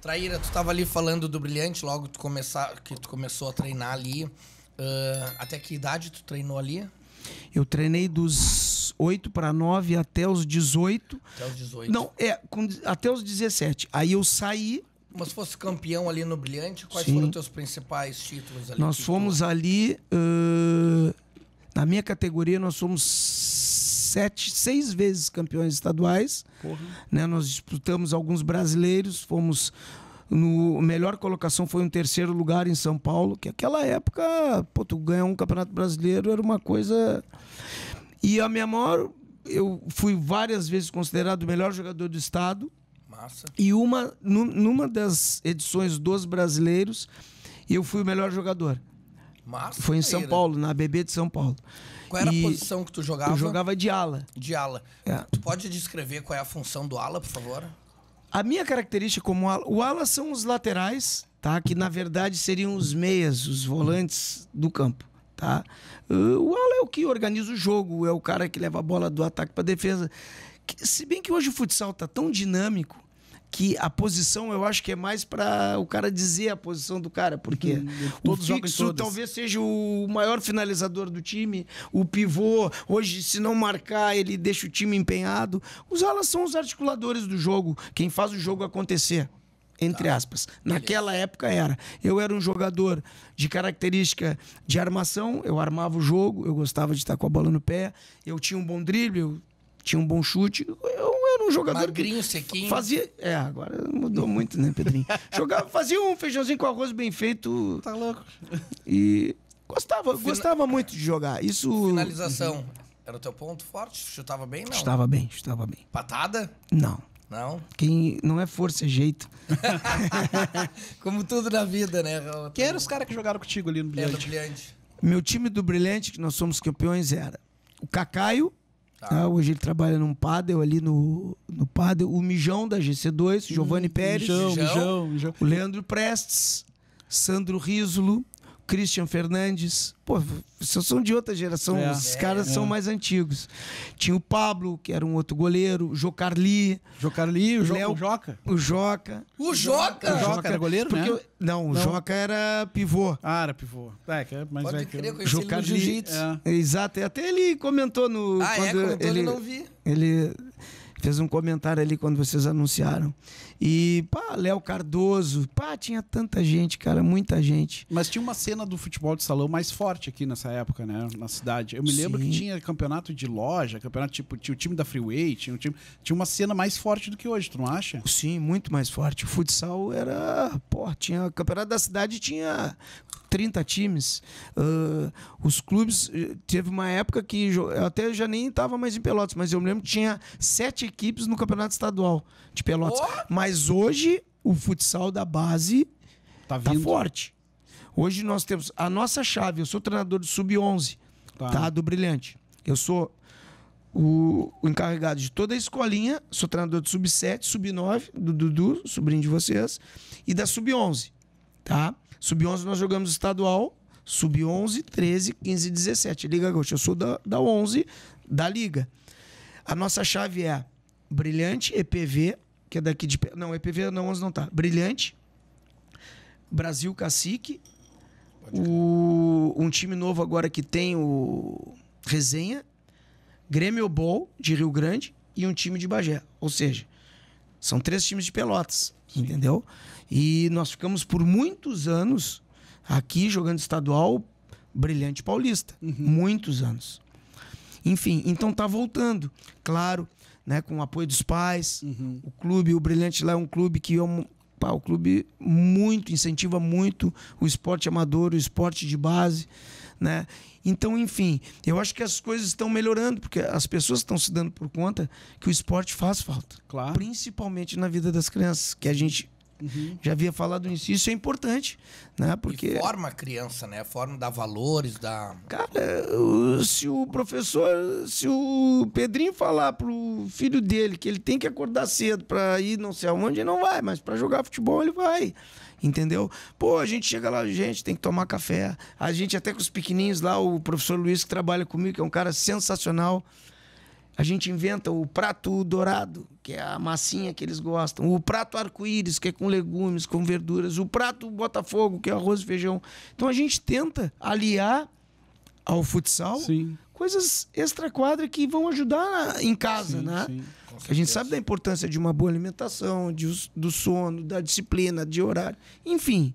Traíra, tu tava ali falando do brilhante, logo tu começar, que tu começou a treinar ali. Uh, até que idade tu treinou ali? Eu treinei dos 8 para 9 até os 18. Até os 18. Não, é, com, até os 17. Aí eu saí. Mas fosse campeão ali no Brilhante, quais Sim. foram os teus principais títulos ali? Nós fomos tu... ali. Uh, na minha categoria, nós fomos sete, seis vezes campeões estaduais. Porra. Né? Nós disputamos alguns brasileiros, fomos no melhor colocação foi um terceiro lugar em São Paulo, que aquela época, pô, tu ganhar um campeonato brasileiro era uma coisa. E a minha maior, eu fui várias vezes considerado o melhor jogador do estado. Massa. E uma, numa das edições dos brasileiros, eu fui o melhor jogador. Massa, foi em São né? Paulo, na BB de São Paulo. Qual era e a posição que tu jogava? Eu jogava de ala. De ala. É. Tu pode descrever qual é a função do ala, por favor? A minha característica como ala, o ala são os laterais, tá? Que na verdade seriam os meias, os volantes do campo, tá? Uh, o ala é o que organiza o jogo, é o cara que leva a bola do ataque para defesa. Se bem que hoje o futsal tá tão dinâmico que a posição eu acho que é mais para o cara dizer a posição do cara, porque hum, o fixo talvez seja o maior finalizador do time, o pivô, hoje se não marcar ele deixa o time empenhado. Os alas são os articuladores do jogo, quem faz o jogo acontecer. Entre tá. aspas. Naquela época era. Eu era um jogador de característica de armação, eu armava o jogo, eu gostava de estar com a bola no pé, eu tinha um bom drible, eu tinha um bom chute. Eu era um jogador Magrinho, sequinho. Fazia. É, agora mudou muito, né, Pedrinho? Jogava, fazia um feijãozinho com arroz bem feito. Tá louco. E gostava, Fina... gostava muito de jogar. Isso. Finalização. Era o teu ponto forte? Chutava bem, não? Chutava bem, chutava bem. Patada? Não. Não? Quem não é força, é jeito. Como tudo na vida, né? Quem eram os caras que jogaram contigo ali no é, Brilhante? É, no Brilhante. Meu time do Brilhante, que nós somos campeões, era o Cacaio, Tá. Ah, hoje ele trabalha num paddle ali no, no paddle. O Mijão da GC2, Giovanni hum, Pérez. Mijão, Mijão, Mijão. O Leandro Prestes, Sandro Risolo, Christian Fernandes. Pô, são de outra geração, é, os é, caras é, são mais antigos. Tinha o Pablo, que era um outro goleiro, o Jocarli. Jocarli, o, jo Léo, o Joca. O Joca. O Joca? O Joca era goleiro, né? Não, o não. Joca era pivô. Ah, era pivô. É, que é mais Pode velho crer, que eu. Jocarli. É. Exato, até ele comentou no... Ah, é? quando é? Comentou, ele, eu não vi. Ele fez um comentário ali quando vocês anunciaram. E, pá, Léo Cardoso, pá, tinha tanta gente, cara, muita gente. Mas tinha uma cena do futebol de salão mais forte aqui nessa época, né? Na cidade. Eu me lembro Sim. que tinha campeonato de loja, campeonato tipo, tinha o time da Freeway, tinha, um time, tinha uma cena mais forte do que hoje, tu não acha? Sim, muito mais forte. O futsal era, pô, tinha campeonato da cidade, tinha 30 times. Uh, os clubes. Eh, teve uma época que eu até já nem estava mais em Pelotas, mas eu me lembro que tinha sete equipes no campeonato estadual de Pelotas. Oh! Mas hoje o futsal da base tá, tá, forte. Hoje nós temos a nossa chave. Eu sou treinador do Sub-11, tá. tá? Do Brilhante. Eu sou o, o, encarregado de toda a escolinha, sou treinador do Sub-7, Sub-9, do Dudu, sobrinho de vocês, e da Sub-11. Tá? Sub-11 nós jogamos estadual, sub-11, 13, 15 e 17. Liga Gaúcha, eu sou da, da 11 da Liga. A nossa chave é Brilhante, EPV, que é daqui de... Não, EPV não, 11 não tá. Brilhante, Brasil Cacique, o, um time novo agora que tem o Resenha, Grêmio Ball de Rio Grande e um time de Bagé. Ou seja, são três times de Pelotas. Sim. entendeu? E nós ficamos por muitos anos aqui jogando estadual brilhante paulista, uhum. muitos anos. Enfim, então tá voltando, claro, né, com o apoio dos pais. Uhum. O clube, o Brilhante lá é um clube que eu, é pá, o clube muito incentiva muito o esporte amador, o esporte de base né? Então, enfim, eu acho que as coisas estão melhorando, porque as pessoas estão se dando por conta que o esporte faz falta. Claro. Principalmente na vida das crianças, que a gente Uhum. Já havia falado nisso Isso é importante, né? Porque e forma a criança, né? Forma dá valores, dá. Cara, se o professor, se o Pedrinho falar pro filho dele que ele tem que acordar cedo para ir não sei aonde, ele não vai, mas para jogar futebol ele vai. Entendeu? Pô, a gente chega lá, gente, tem que tomar café. A gente até com os pequenininhos lá, o professor Luiz que trabalha comigo, que é um cara sensacional a gente inventa o prato dourado, que é a massinha que eles gostam. O prato arco-íris, que é com legumes, com verduras. O prato Botafogo, que é arroz e feijão. Então a gente tenta aliar ao futsal sim. coisas extra-quadra que vão ajudar em casa, sim, né? Sim, a gente sabe da importância de uma boa alimentação, de, do sono, da disciplina, de horário. Enfim,